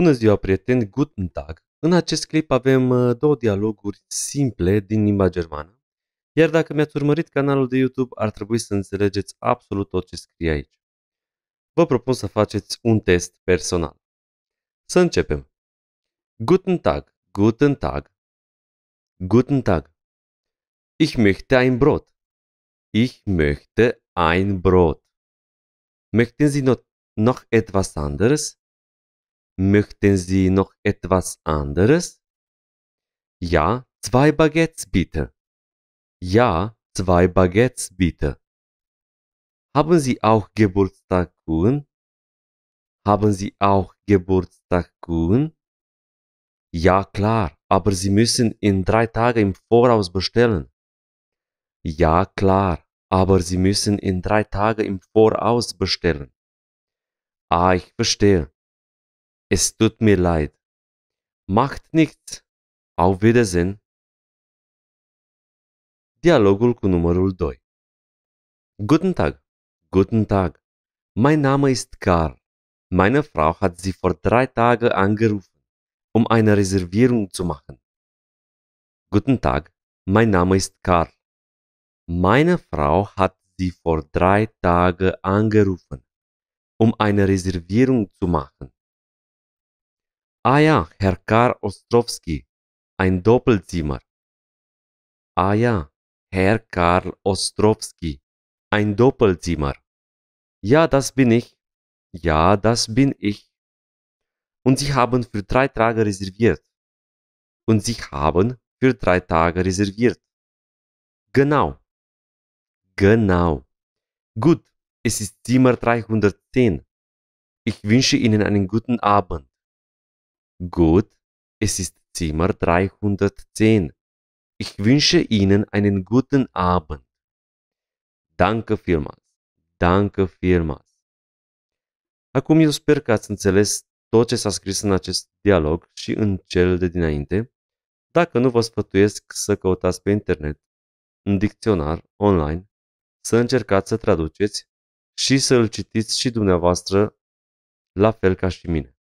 Bună ziua, prieteni! Guten Tag! În acest clip avem uh, două dialoguri simple din limba germană, iar dacă mi-ați urmărit canalul de YouTube, ar trebui să înțelegeți absolut tot ce scrie aici. Vă propun să faceți un test personal. Să începem. Guten Tag, guten Tag, guten Tag. Ich möchte ein Brot. Ich möchte ein Brot. Möchten Sie noch etwas anderes? Möchten Sie noch etwas anderes? Ja, zwei Baguettes bitte. Ja, zwei Baguettes bitte. Haben Sie auch Geburtstag, Haben Sie auch Geburtstag, Kuhn? Ja, klar, aber Sie müssen in drei Tagen im Voraus bestellen. Ja, klar, aber Sie müssen in drei Tagen im Voraus bestellen. Ah, ich verstehe es tut mir leid. Macht nichts. Auf Wiedersehen. Dialogul cu numărul 2 Guten Tag. Guten Tag. Mein Name ist Karl. Meine Frau hat Sie vor drei Tagen angerufen, um eine Reservierung zu machen. Guten Tag. Mein Name ist Karl. Meine Frau hat Sie vor drei Tagen angerufen, um eine Reservierung zu machen. Ah ja, Herr Karl Ostrowski, ein Doppelzimmer. Ah ja, Herr Karl Ostrowski, ein Doppelzimmer. Ja, das bin ich. Ja, das bin ich. Und Sie haben für drei Tage reserviert. Und Sie haben für drei Tage reserviert. Genau. Genau. Gut, es ist Zimmer 310. Ich wünsche Ihnen einen guten Abend. Gut, es ist Zimmer 310. Ich wünsche Ihnen einen guten Abend. Danke vielmals. Danke vielmals. Acum eu sper că ați înțeles tot ce s-a scris în acest dialog și în cel de dinainte, dacă nu vă sfătuiesc să căutați pe internet, în dicționar, online, să încercați să traduceți și să îl citiți și dumneavoastră la fel ca și mine.